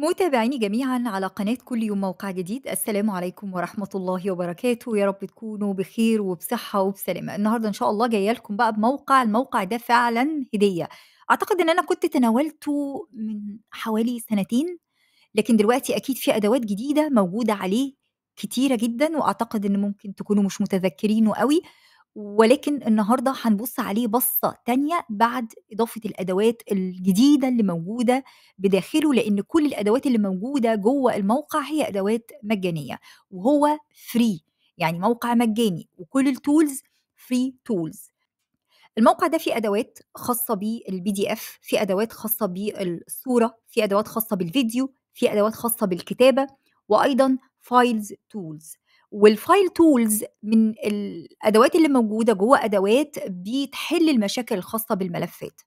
متابعيني جميعا على قناة كل يوم موقع جديد السلام عليكم ورحمة الله وبركاته يا رب تكونوا بخير وبصحة وبسلامة النهاردة إن شاء الله جاية لكم بقى بموقع الموقع ده فعلا هدية أعتقد إن أنا كنت تناولته من حوالي سنتين لكن دلوقتي أكيد في أدوات جديدة موجودة عليه كتيرة جدا وأعتقد إن ممكن تكونوا مش متذكرينه قوي ولكن النهارده هنبص عليه بصه تانية بعد اضافه الادوات الجديده اللي موجوده بداخله لان كل الادوات اللي موجوده جوه الموقع هي ادوات مجانيه وهو فري يعني موقع مجاني وكل التولز فري تولز الموقع ده فيه ادوات خاصه بالبي دي اف في ادوات خاصه بالصوره في ادوات خاصه بالفيديو في ادوات خاصه بالكتابه وايضا فايلز تولز والفايل تولز من الادوات اللي موجوده جوه ادوات بتحل المشاكل الخاصه بالملفات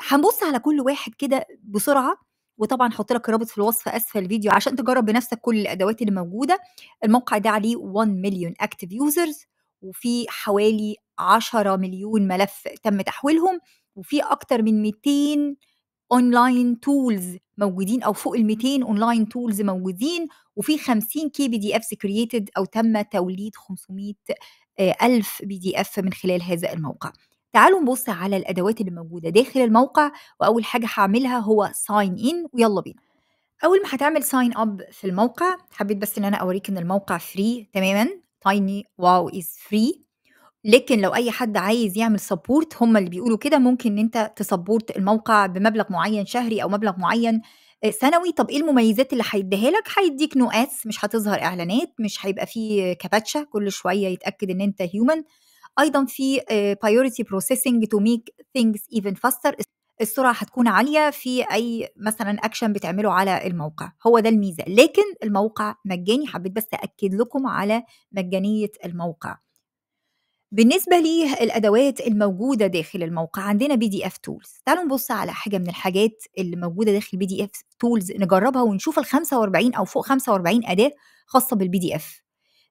هنبص على كل واحد كده بسرعه وطبعا هحط لك الرابط في الوصف اسفل الفيديو عشان تجرب بنفسك كل الادوات اللي موجوده الموقع ده عليه 1 مليون اكتف يوزرز وفي حوالي 10 مليون ملف تم تحويلهم وفي اكتر من 200 اونلاين تولز موجودين او فوق ال 200 اونلاين تولز موجودين وفي 50 كي بي دي اف كرييتد او تم توليد 500 آه، ألف بي دي اف من خلال هذا الموقع تعالوا نبص على الادوات اللي موجوده داخل الموقع واول حاجه هعملها هو ساين ان ويلا بينا اول ما هتعمل ساين اب في الموقع حبيت بس ان انا اوريك ان الموقع فري تماما تايني واو از فري لكن لو أي حد عايز يعمل سبورت هم اللي بيقولوا كده ممكن إن أنت تسبورت الموقع بمبلغ معين شهري أو مبلغ معين آه، سنوي، طب إيه المميزات اللي هيديها لك؟ هيديك نُقاس، مش هتظهر إعلانات، مش هيبقى في كباتشة كل شوية يتأكد إن أنت هيومن أيضًا في آآ priority processing to make things even faster السرعة هتكون عالية في أي مثلًا اكشن بتعمله على الموقع، هو ده الميزة، لكن الموقع مجاني حبيت بس اكد لكم على مجانية الموقع. بالنسبة للأدوات الموجودة داخل الموقع عندنا بي دي اف تولز تعالوا نبص على حاجة من الحاجات اللي موجودة داخل بي دي اف تولز نجربها ونشوف ال 45 أو فوق 45 أداة خاصة بالبي دي اف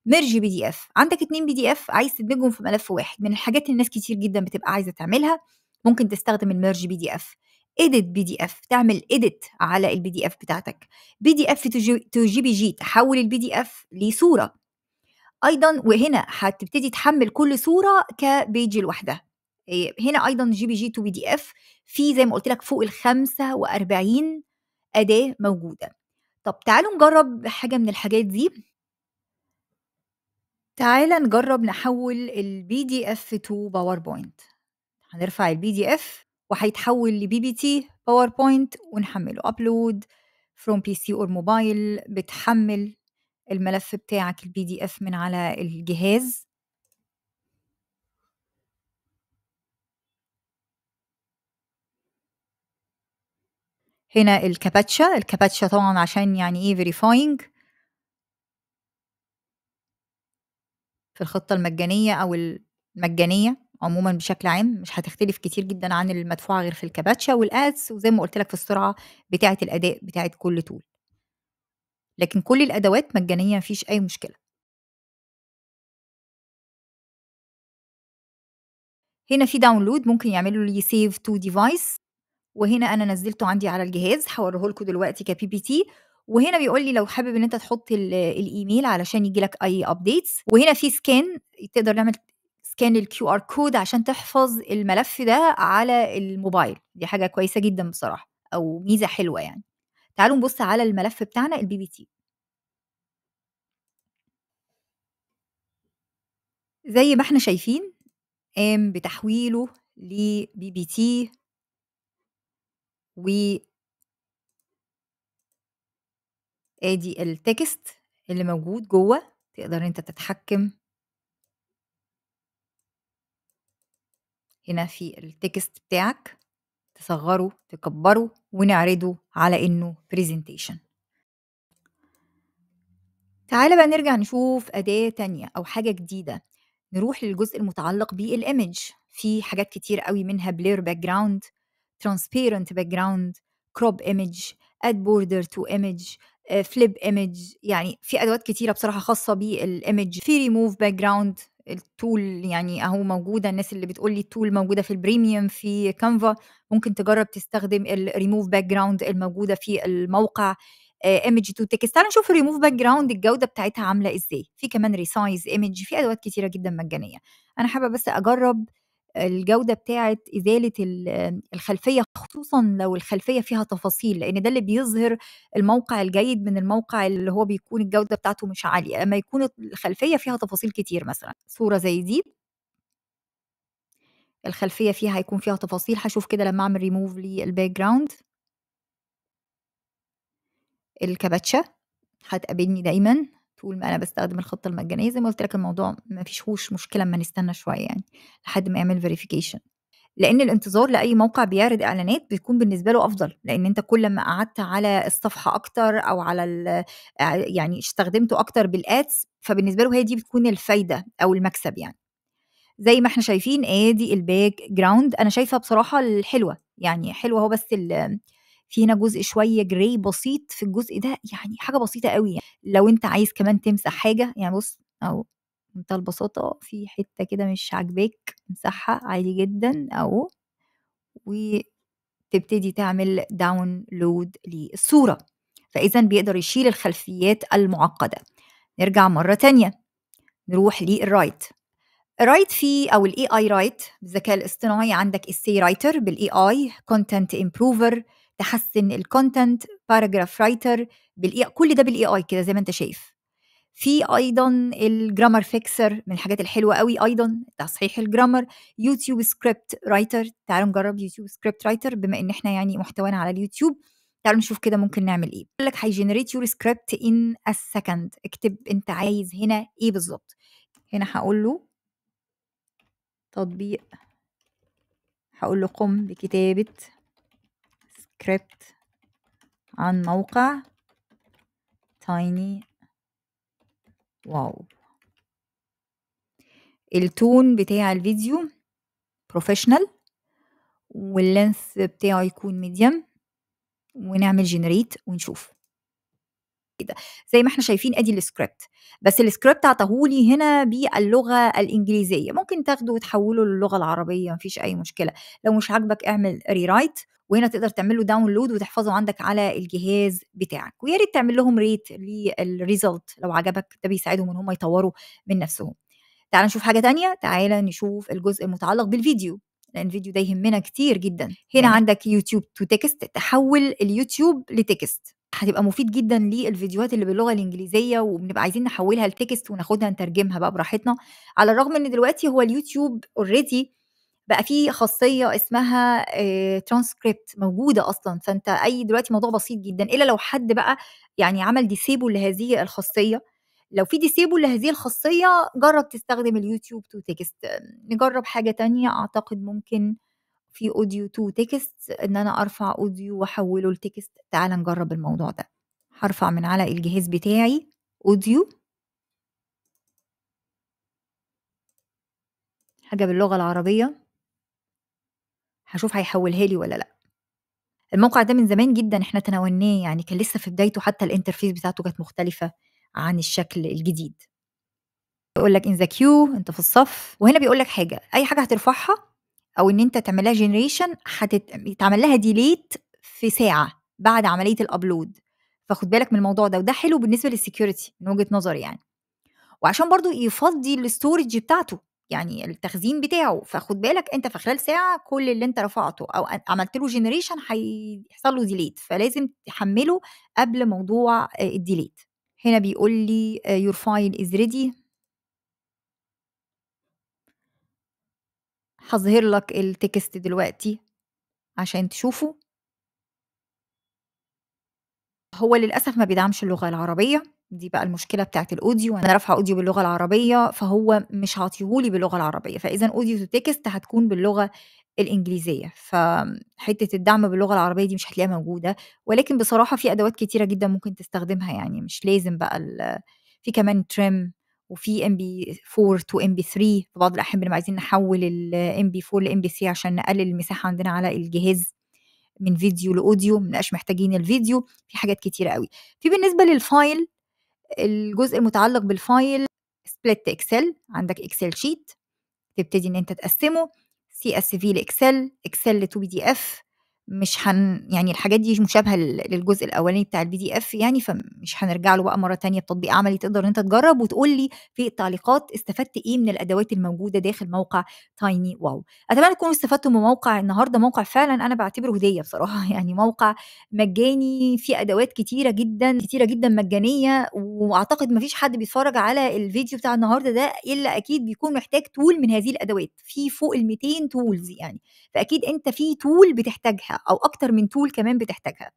ميرج بي دي اف عندك اتنين بي دي اف عايز تدمجهم في ملف واحد من الحاجات اللي الناس كتير جدا بتبقى عايزة تعملها ممكن تستخدم الميرج بي دي اف ايديت بي دي اف تعمل ايديت على البي دي اف بتاعتك بي دي اف تو جي بي جي تحول البي دي اف لصوره ايضا وهنا هتبتدي تحمل كل صوره كبيج لوحدها هنا ايضا جي بي جي تو بي دي اف في زي ما قلت لك فوق ال 45 اداه موجوده طب تعالوا نجرب حاجه من الحاجات دي تعالى نجرب نحول البي دي اف تو باوربوينت هنرفع البي دي اف وهيتحول لبي بي تي باوربوينت ونحمله ابلود فروم بي سي اور موبايل بتحمل الملف بتاعك البي دي اف من على الجهاز هنا الكابتشا الكابتشا طبعا عشان يعني ايه فيريفاينج في الخطة المجانية أو المجانية عموما بشكل عام مش هتختلف كتير جدا عن المدفوعة غير في الكابتشا والادس وزي ما قلت لك في السرعة بتاعة الأداء بتاعة كل تول لكن كل الادوات مجانيه مفيش اي مشكله هنا في داونلود ممكن يعملوا لي سيف تو ديفايس وهنا انا نزلته عندي على الجهاز هوريه لكم دلوقتي كبي بي تي وهنا بيقول لي لو حابب ان انت تحط الايميل علشان يجي لك اي ابديتس وهنا في سكان تقدر نعمل سكان الكيو ار كود عشان تحفظ الملف ده على الموبايل دي حاجه كويسه جدا بصراحه او ميزه حلوه يعني تعالوا نبص على الملف بتاعنا البي بي تي زي ما احنا شايفين قام بتحويله لبي بي تي و ادي التكست اللي موجود جوه تقدر انت تتحكم هنا في التكست بتاعك تصغره تكبره ونعرضه على إنه بريزنتيشن تعالى بقى نرجع نشوف أداة تانية أو حاجة جديدة نروح للجزء المتعلق بالإيمج في حاجات كتير قوي منها بلير باك جراوند ترانسبيرنت باك جراوند كروب ايمج اد بوردر تو ايمج فليب ايمج يعني في ادوات كتيره بصراحه خاصه بالايمج في ريموف باك جراوند التول يعني اهو موجوده الناس اللي بتقول لي التول موجوده في البريميوم في كانفا ممكن تجرب تستخدم الريموف باك جراوند الموجوده في الموقع ايمج تو تكست تعالوا نشوف الريموف باك جراوند الجوده بتاعتها عامله ازاي في كمان ريسايز ايمج في ادوات كتيره جدا مجانيه انا حابه بس اجرب الجوده بتاعه ازاله الخلفيه خصوصا لو الخلفيه فيها تفاصيل لان ده اللي بيظهر الموقع الجيد من الموقع اللي هو بيكون الجوده بتاعته مش عاليه اما يكون الخلفيه فيها تفاصيل كتير مثلا صوره زي دي الخلفيه فيها هيكون فيها تفاصيل هشوف كده لما اعمل ريموف للباك جراوند الكباتشه هتقابلني دايما طول ما انا بستخدم الخطه المجانيه زي ما قلت لك الموضوع ما فيش مشكله اما نستنى شويه يعني لحد ما يعمل فيريفيكيشن لان الانتظار لاي موقع بيعرض اعلانات بيكون بالنسبه له افضل لان انت كل ما قعدت على الصفحه اكتر او على يعني استخدمته اكتر بالادس فبالنسبه له هي دي بتكون الفايده او المكسب يعني زي ما احنا شايفين ادي الباك جراوند انا شايفها بصراحه الحلوه يعني حلوه هو بس ال في هنا جزء شويه جراي بسيط في الجزء ده يعني حاجه بسيطه قوي يعني لو انت عايز كمان تمسح حاجه يعني بص اهو بمنتهى البساطه في حته كده مش عاجباك امسحها عادي جدا اهو وتبتدي تعمل داونلود للصوره فاذا بيقدر يشيل الخلفيات المعقده نرجع مره تانية نروح للرايت رايت في او الاي اي رايت بالذكاء الاصطناعي عندك السي رايتر بالاي اي كونتنت امبروفر تحسن الكونتنت باراجراف رايتر بالإي كل ده بالاي اي كده زي ما انت شايف في ايضا الجرامر فيكسر من الحاجات الحلوه قوي ايضا تصحيح الجرامر يوتيوب سكريبت رايتر تعالوا نجرب يوتيوب سكريبت رايتر بما ان احنا يعني محتوانا على اليوتيوب تعالوا نشوف كده ممكن نعمل ايه يقول لك هيجنريت يور سكريبت ان ا سكند اكتب انت عايز هنا ايه بالظبط هنا هقول له تطبيق هقول له قم بكتابه سكريبت عن موقع تايني واو التون بتاع الفيديو بروفيشنال واللينث بتاعه يكون ميديم ونعمل جنريت ونشوف كده زي ما احنا شايفين ادي السكريبت بس السكريبت عطاهولي هنا باللغه الانجليزيه ممكن تاخده وتحوله للغه العربيه مفيش اي مشكله لو مش عاجبك اعمل ريرايت وهنا تقدر تعمل له داونلود وتحفظه عندك على الجهاز بتاعك ويا ريت تعمل لهم ريت للريزلت لو عجبك ده بيساعدهم ان هم يطوروا من نفسهم تعال نشوف حاجه تانية تعال نشوف الجزء المتعلق بالفيديو لان الفيديو ده يهمنا كتير جدا هنا عندك يوتيوب تو تكست تحول اليوتيوب لتكست هتبقى مفيد جدا للفيديوهات اللي باللغه الانجليزيه وبنبقى عايزين نحولها لتكست وناخدها نترجمها بقى براحتنا على الرغم ان دلوقتي هو اليوتيوب اوريدي بقى في خاصيه اسمها ترانسكريبت موجوده اصلا فانت اي دلوقتي موضوع بسيط جدا الا لو حد بقى يعني عمل ديسيبل لهذه الخاصيه لو في ديسيبل لهذه الخاصيه جرب تستخدم اليوتيوب تو تكست نجرب حاجه تانية اعتقد ممكن في اوديو تو تكست ان انا ارفع اوديو واحوله لتكست تعال نجرب الموضوع ده هرفع من على الجهاز بتاعي اوديو حاجه باللغه العربيه هشوف هيحولها لي ولا لا الموقع ده من زمان جدا احنا تناولناه يعني كان لسه في بدايته حتى الانترفيس بتاعته كانت مختلفه عن الشكل الجديد يقول لك ان ذا كيو انت في الصف وهنا بيقول لك حاجه اي حاجه هترفعها او ان انت تعملها جنريشن هتتعمل لها ديليت في ساعه بعد عمليه الابلود فخد بالك من الموضوع ده وده حلو بالنسبه للسكيورتي من وجهه نظري يعني وعشان برضو يفضي الاستورج بتاعته يعني التخزين بتاعه فخد بالك انت في خلال ساعه كل اللي انت رفعته او عملت له جنريشن هيحصل له ديليت فلازم تحمله قبل موضوع الديليت هنا بيقول لي يور فايل از ريدي هظهر لك التكست دلوقتي عشان تشوفه هو للاسف ما بيدعمش اللغه العربيه دي بقى المشكله بتاعت الاوديو انا رافعه اوديو باللغه العربيه فهو مش هعطيهولي باللغه العربيه فاذا اوديو تو تكست هتكون باللغه الانجليزيه فحته الدعم باللغه العربيه دي مش هتلاقيها موجوده ولكن بصراحه في ادوات كتيره جدا ممكن تستخدمها يعني مش لازم بقى في كمان تريم وفي ام بي 4 تو ام بي 3 في بعض الاحيان بنبقى عايزين نحول الام بي 4 لام بي 3 عشان نقلل المساحه عندنا على الجهاز من فيديو لاوديو ما محتاجين الفيديو في حاجات كتيره قوي في بالنسبه للفايل الجزء المتعلق بالفايل سبليت اكسل عندك اكسل شيت تبتدي ان انت تقسمه سي اس في لاكسل اكسل تو بي دي اف مش هن يعني الحاجات دي مشابهه للجزء الاولاني بتاع البي دي اف يعني فمش هنرجع له بقى مره تانية بتطبيق عملي تقدر انت تجرب وتقول لي في التعليقات استفدت ايه من الادوات الموجوده داخل موقع تايني واو اتمنى تكونوا استفدتوا من موقع النهارده موقع فعلا انا بعتبره هديه بصراحه يعني موقع مجاني فيه ادوات كتيره جدا كتيره جدا مجانيه واعتقد مفيش حد بيتفرج على الفيديو بتاع النهارده ده الا اكيد بيكون محتاج تول من هذه الادوات في فوق ال 200 تولز يعني فاكيد انت في تول بتحتاجها او اكتر من تول كمان بتحتاجها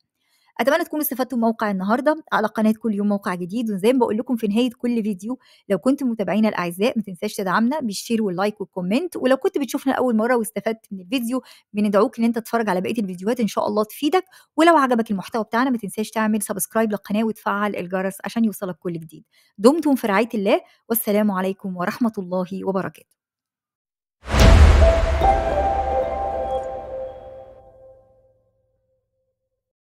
اتمنى تكونوا استفدتوا من موقع النهارده على قناه كل يوم موقع جديد وزي ما بقول لكم في نهايه كل فيديو لو كنتم متابعينا الاعزاء ما تنساش تدعمنا بالشير واللايك والكومنت ولو كنت بتشوفنا لاول مره واستفدت من الفيديو بندعوك ان انت تتفرج على بقيه الفيديوهات ان شاء الله تفيدك ولو عجبك المحتوى بتاعنا ما تنساش تعمل سبسكرايب للقناه وتفعل الجرس عشان يوصلك كل جديد دمتم في رعايه الله والسلام عليكم ورحمه الله وبركاته